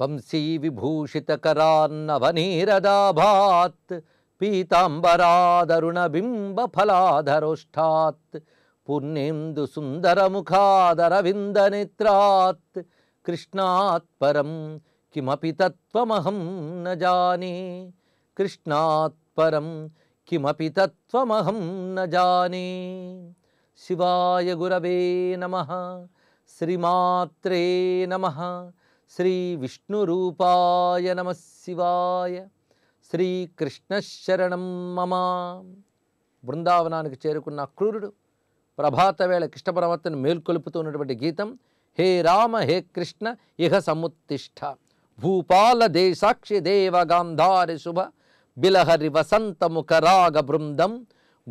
वंसी विभूषितकरान्नवनीरदाभात् पीताम्बरादरुणबिम्बफलाधरोष्ठात् पुण्येन्दुसुन्दरमुखादरविन्दनित्रात् कृष्णात् परं किमपि तत्त्वमहं न जाने कृष्णात् परं किमपि तत्त्वमहं न जाने शिवाय गुरवे नमः श्रीमात्रे नमः శ్రీ రూపాయ నమ శివాయ శ్రీకృష్ణశరణం మమ బృందావనానికి చేరుకున్న క్రూరుడు ప్రభాతవేళ కృష్ణ మేల్కొలుపుతూ మేల్కొలుపుతున్నటువంటి గీతం హే రామ హే కృష్ణ ఇహ సముత్తిష్ట భూపాల దేశాక్షి దేవ గాంధారి శుభ బిలహరి వసంత రాగ బృందం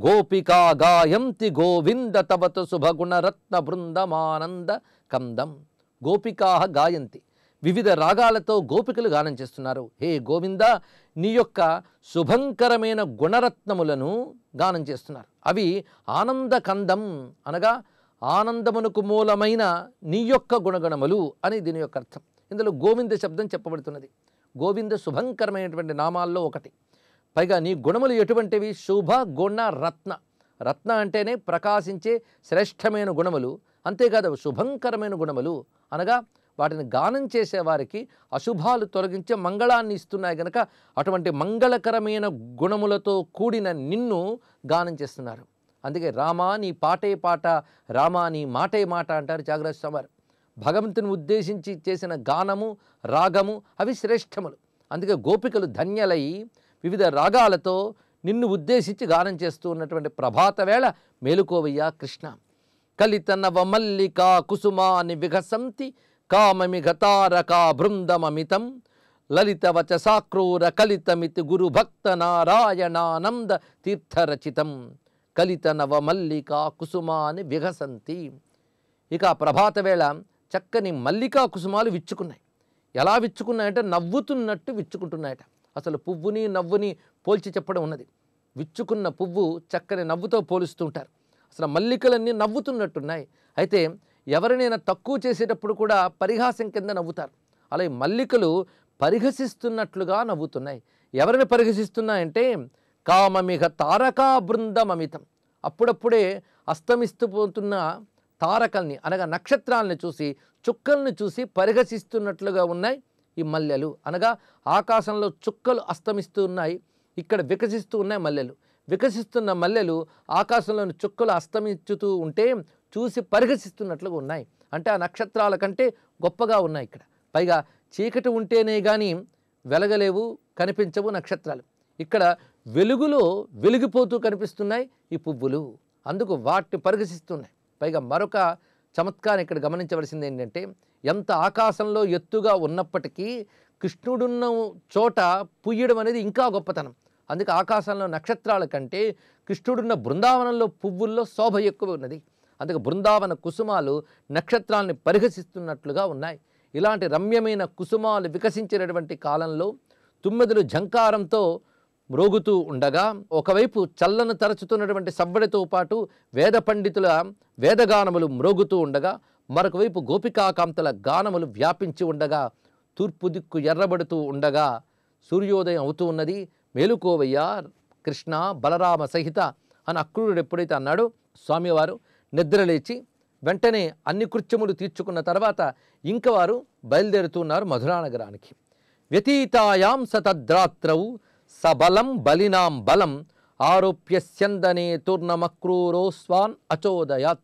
గోపికా గాయంతి గోవింద తవతు శుభగుణరత్న బృందమానంద కందం గోపికా గాయంతి వివిధ రాగాలతో గోపికలు గానం చేస్తున్నారు హే గోవింద నీ యొక్క శుభంకరమైన గుణరత్నములను గానం చేస్తున్నారు అవి ఆనంద కందం అనగా ఆనందమునకు మూలమైన నీ యొక్క గుణగణములు అని దీని యొక్క అర్థం ఇందులో గోవింద శబ్దం చెప్పబడుతున్నది గోవింద శుభంకరమైనటువంటి నామాల్లో ఒకటి పైగా నీ గుణములు ఎటువంటివి శుభ గుణ రత్న రత్న అంటేనే ప్రకాశించే శ్రేష్టమైన గుణములు అంతేకాదు శుభంకరమైన గుణములు అనగా వాటిని గానం చేసేవారికి అశుభాలు తొలగించే మంగళాన్ని ఇస్తున్నాయి గనక అటువంటి మంగళకరమైన గుణములతో కూడిన నిన్ను గానం చేస్తున్నారు అందుకే రామా నీ పాటే పాట రామా నీ మాటే మాట అంటారు జాగ్రత్త సమర్ భగవంతుని ఉద్దేశించి చేసిన గానము రాగము అవి శ్రేష్టములు అందుకే గోపికలు ధన్యలై వివిధ రాగాలతో నిన్ను ఉద్దేశించి గానం చేస్తూ ఉన్నటువంటి ప్రభాత వేళ మేలుకోవయ్యా కృష్ణ కలితనవ నవ మల్లిక కుసుమాని విఘసంతి కామమిఘతారక బృందమమితం లలితవచసాక్రూర కలితమితి గురుభక్త నారాయణానంద తీర్థరచితం కలిత నవమల్లిక కుసుమాని విగసంతి ఇక ప్రభాత వేళ చక్కని మల్లికా కుసుమాలు విచ్చుకున్నాయి ఎలా విచ్చుకున్నాయంటే నవ్వుతున్నట్టు విచ్చుకుంటున్నాయట అసలు పువ్వుని నవ్వుని పోల్చి చెప్పడం ఉన్నది విచ్చుకున్న పువ్వు చక్కని నవ్వుతో పోలుస్తుంటారు అసలు మల్లికలన్నీ నవ్వుతున్నట్టున్నాయి అయితే ఎవరినైనా తక్కువ చేసేటప్పుడు కూడా పరిహాసం కింద నవ్వుతారు అలాగే మల్లికలు పరిహసిస్తున్నట్లుగా నవ్వుతున్నాయి ఎవరిని పరిహసిస్తున్నాయంటే కామమిహ తారకా బృందమమితం అప్పుడప్పుడే అస్తమిస్తుపోతున్న తారకల్ని అనగా నక్షత్రాలని చూసి చుక్కల్ని చూసి పరిహసిస్తున్నట్లుగా ఉన్నాయి ఈ మల్లెలు అనగా ఆకాశంలో చుక్కలు అస్తమిస్తూ ఉన్నాయి ఇక్కడ వికసిస్తూ ఉన్నాయి మల్లెలు వికసిస్తున్న మల్లెలు ఆకాశంలోని చుక్కలు అస్తమించుతూ ఉంటే చూసి పరిహసిస్తున్నట్లుగా ఉన్నాయి అంటే ఆ నక్షత్రాల కంటే గొప్పగా ఉన్నాయి ఇక్కడ పైగా చీకటి ఉంటేనే కానీ వెలగలేవు కనిపించవు నక్షత్రాలు ఇక్కడ వెలుగులో వెలిగిపోతూ కనిపిస్తున్నాయి ఈ పువ్వులు అందుకు వాటిని పరిహసిస్తున్నాయి పైగా మరొక చమత్కారం ఇక్కడ గమనించవలసింది ఏంటంటే ఎంత ఆకాశంలో ఎత్తుగా ఉన్నప్పటికీ కృష్ణుడున్న చోట పుయ్యడం అనేది ఇంకా గొప్పతనం అందుకే ఆకాశంలో నక్షత్రాల కంటే కృష్ణుడున్న బృందావనంలో పువ్వుల్లో శోభ ఎక్కువ ఉన్నది అందుకే బృందావన కుసుమాలు నక్షత్రాన్ని పరిహసిస్తున్నట్లుగా ఉన్నాయి ఇలాంటి రమ్యమైన కుసుమాలు వికసించినటువంటి కాలంలో తుమ్మెదలు ఝంకారంతో మ్రోగుతూ ఉండగా ఒకవైపు చల్లను తరచుతున్నటువంటి సబ్బడితో పాటు వేద పండితుల వేదగానములు మ్రోగుతూ ఉండగా మరొకవైపు గోపికాకాంతల గానములు వ్యాపించి ఉండగా తూర్పు దిక్కు ఎర్రబడుతూ ఉండగా సూర్యోదయం అవుతూ ఉన్నది మేలుకోవయ్య కృష్ణ బలరామ సహిత అని అక్రూరుడు ఎప్పుడైతే అన్నాడు స్వామివారు నిద్రలేచి వెంటనే అన్ని కృత్యములు తీర్చుకున్న తర్వాత ఇంక వారు బయలుదేరుతున్నారు మధురా నగరానికి వ్యతీతాయాం సతద్రాత్రవు సబలం బలినాం బలం ఆరోప్యస్యందనే తూర్ణమక్రూరో స్వాన్ అచోదయాత్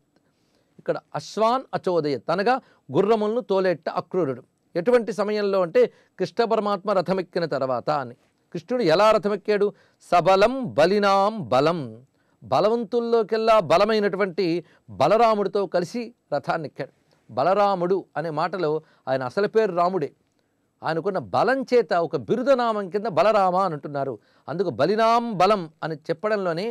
ఇక్కడ అశ్వాన్ అచోదయత్ అనగా గుర్రములను తోలెట్ట అక్రూరుడు ఎటువంటి సమయంలో అంటే కృష్ణ పరమాత్మ రథమెక్కిన తర్వాత అని కృష్ణుడు ఎలా రథమెక్కాడు సబలం బలినాం బలం బలవంతుల్లోకెల్లా బలమైనటువంటి బలరాముడితో కలిసి రథాన్ని ఎక్కాడు బలరాముడు అనే మాటలో ఆయన అసలు పేరు రాముడే ఆయనకున్న బలం చేత ఒక బిరుదనామం కింద బలరామ అని అంటున్నారు అందుకు బలినాం బలం అని చెప్పడంలోనే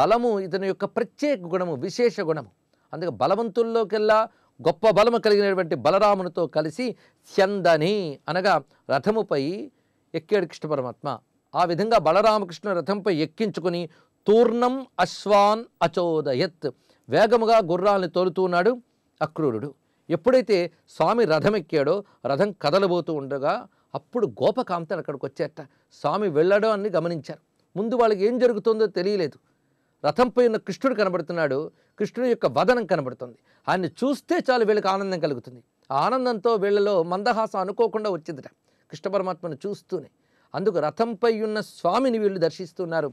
బలము ఇతని యొక్క ప్రత్యేక గుణము విశేష గుణము అందుకు బలవంతుల్లోకెల్లా గొప్ప బలము కలిగినటువంటి బలరామునితో కలిసి చందని అనగా రథముపై ఎక్కాడు కృష్ణ పరమాత్మ ఆ విధంగా బలరామకృష్ణ రథంపై ఎక్కించుకుని తూర్ణం అశ్వాన్ అచోదయత్ వేగముగా గుర్రాల్ని తోలుతున్నాడు అక్రూరుడు ఎప్పుడైతే స్వామి రథం ఎక్కాడో రథం కదలబోతూ ఉండగా అప్పుడు గోపకాంతలు అక్కడికి వచ్చేట స్వామి వెళ్ళడం అని గమనించారు ముందు వాళ్ళకి ఏం జరుగుతుందో తెలియలేదు రథంపై ఉన్న కృష్ణుడు కనబడుతున్నాడు కృష్ణుడి యొక్క వదనం కనబడుతుంది ఆయన్ని చూస్తే చాలు వీళ్ళకి ఆనందం కలుగుతుంది ఆ ఆనందంతో వీళ్ళలో మందహాసం అనుకోకుండా వచ్చిందిట కృష్ణ పరమాత్మను చూస్తూనే అందుకు రథంపై ఉన్న స్వామిని వీళ్ళు దర్శిస్తున్నారు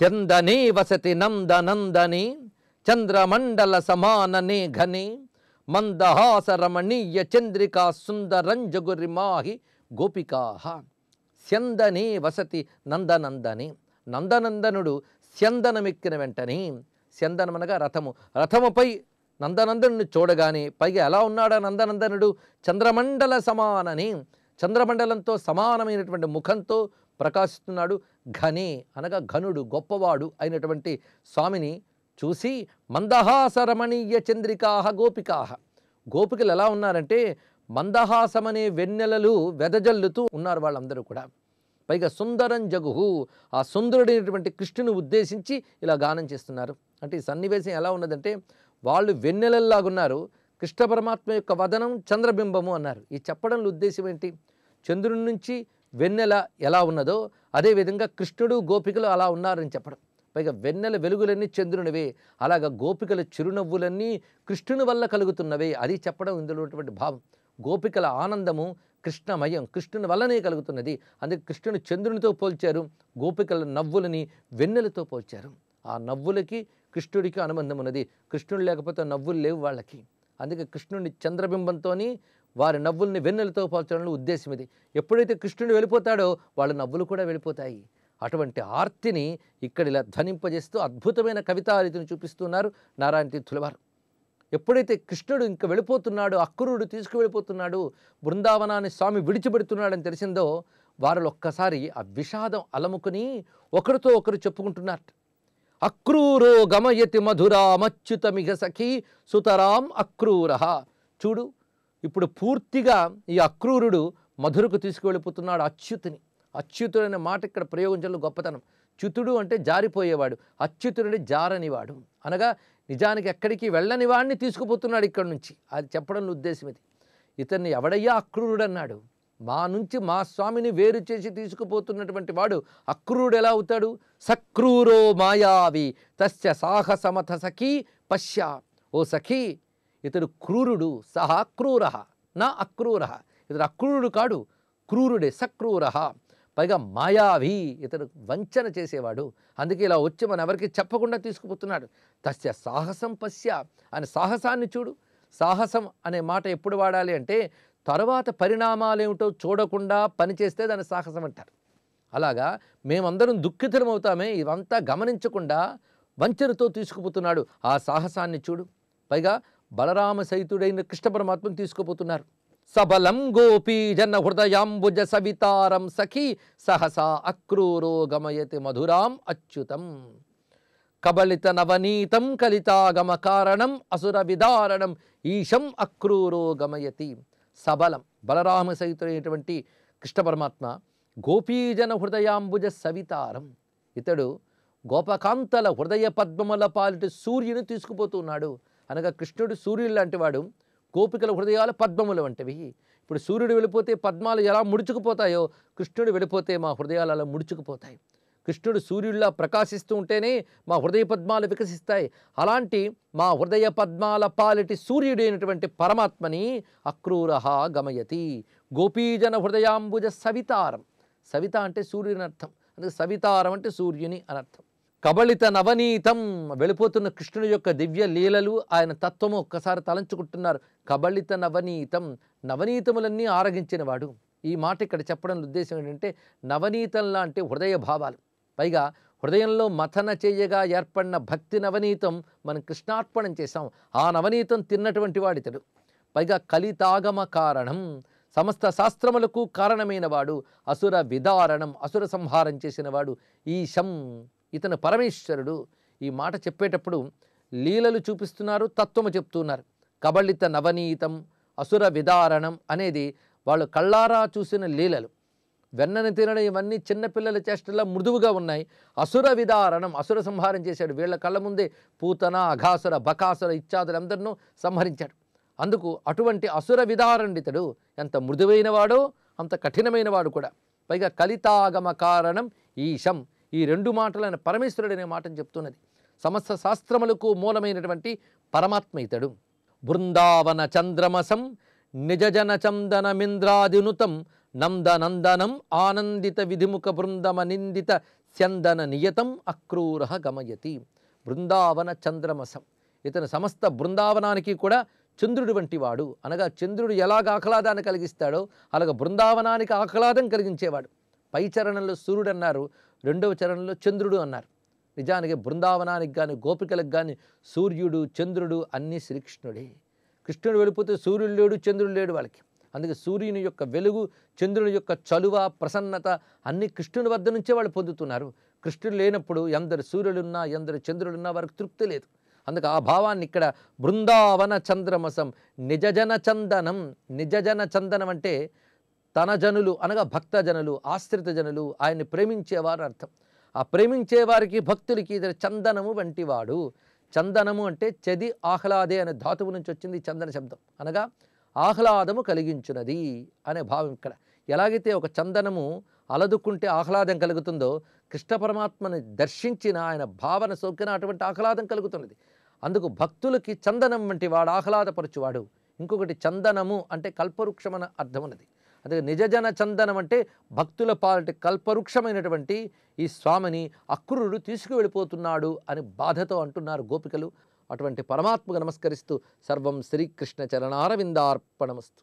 చందని వసతి నంద నందని చంద్రమండల సమానని ఘని మందహాస రమణీయ చంద్రికా మాహి గోపికా చందని వసతి నందనందని నందనందనుడు చందనమెక్కిన వెంటనే చందనమనగా రథము రథముపై నందనందనుడిని చూడగానే పైగా ఎలా ఉన్నాడా నందనందనుడు చంద్రమండల సమానని చంద్రమండలంతో సమానమైనటువంటి ముఖంతో ప్రకాశిస్తున్నాడు ఘనే అనగా ఘనుడు గొప్పవాడు అయినటువంటి స్వామిని చూసి మందహాసరమణీయ చంద్రికాహ గోపికాహ గోపికలు ఎలా ఉన్నారంటే మందహాసమనే వెన్నెలలు వెదజల్లుతూ ఉన్నారు వాళ్ళందరూ కూడా పైగా సుందరం జగుహు ఆ సుందరుడైనటువంటి కృష్ణుని ఉద్దేశించి ఇలా గానం చేస్తున్నారు అంటే ఈ సన్నివేశం ఎలా ఉన్నదంటే వాళ్ళు వెన్నెలల్లాగున్నారు కృష్ణ పరమాత్మ యొక్క వదనం చంద్రబింబము అన్నారు ఈ చెప్పడంలో ఉద్దేశం ఏంటి చంద్రుని నుంచి వెన్నెల ఎలా ఉన్నదో అదేవిధంగా కృష్ణుడు గోపికలు అలా ఉన్నారని చెప్పడం పైగా వెన్నెల వెలుగులన్నీ చంద్రునివే అలాగ గోపికల చిరునవ్వులన్నీ కృష్ణుని వల్ల కలుగుతున్నవే అది చెప్పడం ఇందులో ఉన్నటువంటి భావం గోపికల ఆనందము కృష్ణమయం కృష్ణుని వల్లనే కలుగుతున్నది అందుకే కృష్ణుని చంద్రునితో పోల్చారు గోపికల నవ్వులని వెన్నెలతో పోల్చారు ఆ నవ్వులకి కృష్ణుడికి అనుబంధం ఉన్నది కృష్ణుడు లేకపోతే నవ్వులు లేవు వాళ్ళకి అందుకే కృష్ణుని చంద్రబింబంతో వారి నవ్వుల్ని వెన్నెలతో పోల్చడంలో ఉద్దేశం ఇది ఎప్పుడైతే కృష్ణుడు వెళ్ళిపోతాడో వాళ్ళ నవ్వులు కూడా వెళ్ళిపోతాయి అటువంటి ఆర్తిని ఇక్కడ ఇలా ధ్వనింపజేస్తూ అద్భుతమైన రీతిని చూపిస్తున్నారు నారాయణ తీర్థులవారు ఎప్పుడైతే కృష్ణుడు ఇంకా వెళ్ళిపోతున్నాడు అక్రూరుడు తీసుకువెళ్ళిపోతున్నాడు బృందావనాన్ని స్వామి విడిచిపెడుతున్నాడని తెలిసిందో వారిలో ఒక్కసారి ఆ విషాదం అలముకుని ఒకరితో ఒకరు చెప్పుకుంటున్నారు అక్రూరో గమయతి మధురామచ్యుతమిగ సఖీ సుతరాం అక్రూర చూడు ఇప్పుడు పూర్తిగా ఈ అక్రూరుడు మధురకు తీసుకువెళ్ళిపోతున్నాడు అచ్యుతుని అచ్యుతుడు అనే మాట ఇక్కడ ప్రయోగించడం గొప్పతనం చ్యుతుడు అంటే జారిపోయేవాడు అచ్యుతుడు జారనివాడు అనగా నిజానికి ఎక్కడికి వెళ్ళని వాడిని తీసుకుపోతున్నాడు ఇక్కడి నుంచి అది చెప్పడం ఉద్దేశం ఇది ఇతన్ని ఎవడయ్యా అన్నాడు మా నుంచి మా స్వామిని వేరు చేసి తీసుకుపోతున్నటువంటి వాడు అక్రూరుడు ఎలా అవుతాడు సక్రూరో మాయావి తస్య సాహసమత సఖీ పశ్య ఓ సఖీ ఇతడు క్రూరుడు సహా క్రూర నా అక్రూర ఇతడు అక్రూరుడు కాడు క్రూరుడే సక్రూర పైగా మాయావి ఇతడు వంచన చేసేవాడు అందుకే ఇలా వచ్చి మనం ఎవరికి చెప్పకుండా తీసుకుపోతున్నాడు తస్య సాహసం పశ్య అనే సాహసాన్ని చూడు సాహసం అనే మాట ఎప్పుడు వాడాలి అంటే తర్వాత పరిణామాలేమిటో చూడకుండా పనిచేస్తే దాన్ని సాహసం అంటారు అలాగా మేమందరం దుఃఖితులం అవుతామే ఇవంతా గమనించకుండా వంచనతో తీసుకుపోతున్నాడు ఆ సాహసాన్ని చూడు పైగా బలరామ సైతుడైన కృష్ణ పరమాత్మను తీసుకుపోతున్నారు సబలం గోపీ జన హృదయాంబుజ సవితారం సఖి సహసా అక్రూరో గమయతి మధురాం అచ్యుతం కబలిత నవనీతం కలితాగమ కారణం అసుర విదారణం ఈశం అక్రూరో గమయతి సబలం బలరామ సహితుడైనటువంటి కృష్ణ పరమాత్మ గోపీజన హృదయాంబుజ సవితారం ఇతడు గోపకాంతల హృదయ పద్మముల పాలిటి సూర్యుని తీసుకుపోతున్నాడు అనగా కృష్ణుడు సూర్యుడు లాంటి వాడు గోపికల హృదయాలు పద్మములు వంటివి ఇప్పుడు సూర్యుడు వెళ్ళిపోతే పద్మాలు ఎలా ముడుచుకుపోతాయో కృష్ణుడు వెళ్ళిపోతే మా హృదయాలు అలా ముడుచుకుపోతాయి కృష్ణుడు సూర్యుడిలా ప్రకాశిస్తూ ఉంటేనే మా హృదయ పద్మాలు వికసిస్తాయి అలాంటి మా హృదయ పద్మాల పాలిటి సూర్యుడైనటువంటి పరమాత్మని అక్రూరహ గమయతి గోపీజన హృదయాంబుజ సవితారం సవిత అంటే సూర్యుని అర్థం అందుకే సవితారం అంటే సూర్యుని అనర్థం కబళిత నవనీతం వెళ్ళిపోతున్న కృష్ణుని యొక్క దివ్య లీలలు ఆయన తత్వము ఒక్కసారి తలంచుకుంటున్నారు కబళిత నవనీతం నవనీతములన్నీ ఆరగించినవాడు ఈ మాట ఇక్కడ చెప్పడం ఉద్దేశం ఏంటంటే నవనీతం లాంటి హృదయ భావాలు పైగా హృదయంలో మథన చేయగా ఏర్పడిన భక్తి నవనీతం మనం కృష్ణార్పణం చేశాం ఆ నవనీతం తిన్నటువంటి వాడితడు పైగా కలితాగమ కారణం సమస్త శాస్త్రములకు కారణమైనవాడు అసుర విదారణం అసుర సంహారం చేసినవాడు ఈ శం ఇతను పరమేశ్వరుడు ఈ మాట చెప్పేటప్పుడు లీలలు చూపిస్తున్నారు తత్వము చెప్తున్నారు కబళిత నవనీతం అసుర విదారణం అనేది వాళ్ళు కళ్ళారా చూసిన లీలలు వెన్నని తినడం ఇవన్నీ చిన్నపిల్లల చేష్టల్లో మృదువుగా ఉన్నాయి అసుర విదారణం అసుర సంహారం చేశాడు వీళ్ళ కళ్ళ ముందే పూతన అఘాసుర బకాసుర ఇత్యాదులందరినూ సంహరించాడు అందుకు అటువంటి అసుర విదారణితుడు ఎంత మృదువైనవాడో అంత కఠినమైనవాడు కూడా పైగా కలితాగమ కారణం ఈశం ఈ రెండు మాటలు ఆయన పరమేశ్వరుడు అనే మాటను చెప్తున్నది సమస్త శాస్త్రములకు మూలమైనటువంటి పరమాత్మ ఇతడు బృందావన చంద్రమసం నిజజన చందనమింద్రాదినుతం నందనందనం ఆనందిత విధిముఖ బృందమ నిందిత చందన నియతం అక్రూర గమయతి బృందావన చంద్రమసం ఇతను సమస్త బృందావనానికి కూడా చంద్రుడు వంటి వాడు అనగా చంద్రుడు ఎలాగ ఆహ్లాదాన్ని కలిగిస్తాడో అలాగ బృందావనానికి ఆహ్లాదం కలిగించేవాడు పైచరణలో సూర్యుడు అన్నారు రెండవ చరణంలో చంద్రుడు అన్నారు నిజానికి బృందావనానికి కానీ గోపికలకు కానీ సూర్యుడు చంద్రుడు అన్నీ శ్రీకృష్ణుడే కృష్ణుడు వెళ్ళిపోతే సూర్యుడు లేడు చంద్రుడు లేడు వాళ్ళకి అందుకే సూర్యుని యొక్క వెలుగు చంద్రుని యొక్క చలువ ప్రసన్నత అన్ని కృష్ణుని వద్ద నుంచే వాళ్ళు పొందుతున్నారు కృష్ణుడు లేనప్పుడు ఎందరు సూర్యుడున్నా ఎందరు చంద్రుడున్నా వారికి తృప్తి లేదు అందుకే ఆ భావాన్ని ఇక్కడ బృందావన చంద్రమసం నిజజన చందనం నిజజన చందనం అంటే తన జనులు అనగా భక్త జనులు ఆశ్రిత జనులు ఆయన్ని ప్రేమించేవారు అర్థం ఆ ప్రేమించేవారికి భక్తులకి ఇతర చందనము వంటివాడు చందనము అంటే చది ఆహ్లాదే అనే ధాతువు నుంచి వచ్చింది చందన శబ్దం అనగా ఆహ్లాదము కలిగించున్నది అనే భావం ఇక్కడ ఎలాగైతే ఒక చందనము అలదుకుంటే ఆహ్లాదం కలుగుతుందో కృష్ణ పరమాత్మని దర్శించిన ఆయన భావన సోకిన అటువంటి ఆహ్లాదం కలుగుతున్నది అందుకు భక్తులకి చందనం వంటి వాడు ఆహ్లాదపరచువాడు ఇంకొకటి చందనము అంటే కల్పవృక్షమన అర్థం ఉన్నది అందుకే నిజజన చందనం అంటే భక్తుల పాలటి కల్పవృక్షమైనటువంటి ఈ స్వామిని అక్రూరుడు తీసుకువెళ్ళిపోతున్నాడు అని బాధతో అంటున్నారు గోపికలు అటువంటి పరమాత్మకు నమస్కరిస్తూ సర్వం శ్రీకృష్ణ చరణారవిందార్పణమస్తు